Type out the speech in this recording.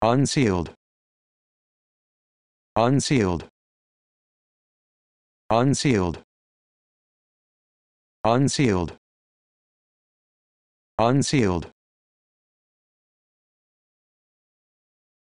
unsealed unsealed unsealed unsealed unsealed